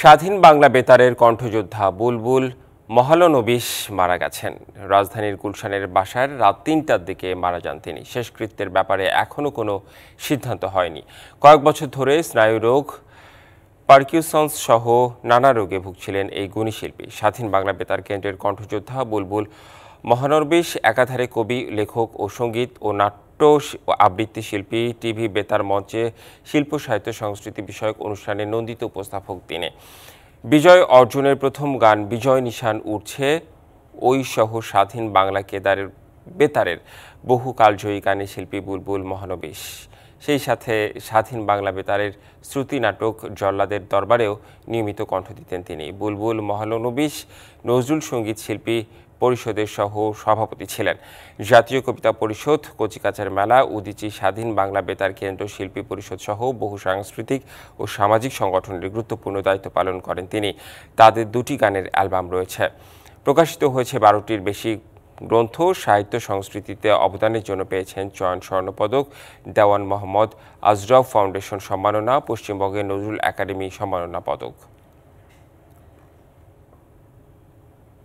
স্বাধীন বাংলা বেতারের কণ্ঠযোদ্ধা বুলবুল মহালনবিশ মারা গেছেন রাজধানীর গুলশানের বাসার রাত তিনটার দিকে মারা যান তিনি শেষকৃত্যের ব্যাপারে এখনও কোনো সিদ্ধান্ত হয়নি কয়েক বছর ধরে স্নায়ুরোগ পার্কিউসন্স সহ নানা রোগে ভুগছিলেন এই গুণী শিল্পী স্বাধীন বাংলা বেতার কেন্দ্রের কণ্ঠযোদ্ধা বুলবুল মহানরবিশ একাধারে কবি লেখক ও সঙ্গীত ও নাট্য নাট্য আবৃত্তি শিল্পী টিভি বেতার মঞ্চে শিল্প সাহিত্য সংস্কৃতি বিষয়ক অনুষ্ঠানে নন্দিত উপস্থাপক দিনে বিজয় অর্জনের প্রথম গান বিজয় নিশান উঠছে ওই সহ স্বাধীন বাংলা কেদারের বেতারের বহু কালজয়ী গানে শিল্পী বুলবুল মহানবিশ সেই সাথে স্বাধীন বাংলা বেতারের শ্রুতি নাটক জল্লাদের দরবারেও নিয়মিত কণ্ঠ দিতেন তিনি বুলবুল মহানবিশ নজরুল সঙ্গীত শিল্পী পরিষদের সহ সভাপতি ছিলেন জাতীয় কবিতা পরিষদ কচিকাচার মেলা উদিচি স্বাধীন বাংলা বেতার কেন্দ্র শিল্পী পরিষদ সহ বহু সাংস্কৃতিক ও সামাজিক সংগঠনের গুরুত্বপূর্ণ দায়িত্ব পালন করেন তিনি তাদের দুটি গানের অ্যালবাম রয়েছে প্রকাশিত হয়েছে বারোটির বেশি গ্রন্থ সাহিত্য সংস্কৃতিতে অবদানের জন্য পেয়েছেন চয়ন স্বর্ণপদক দেওয়ান মোহাম্মদ আজরাফ ফাউন্ডেশন সম্মাননা পশ্চিমবঙ্গের নজরুল একাডেমি সম্মাননা পদক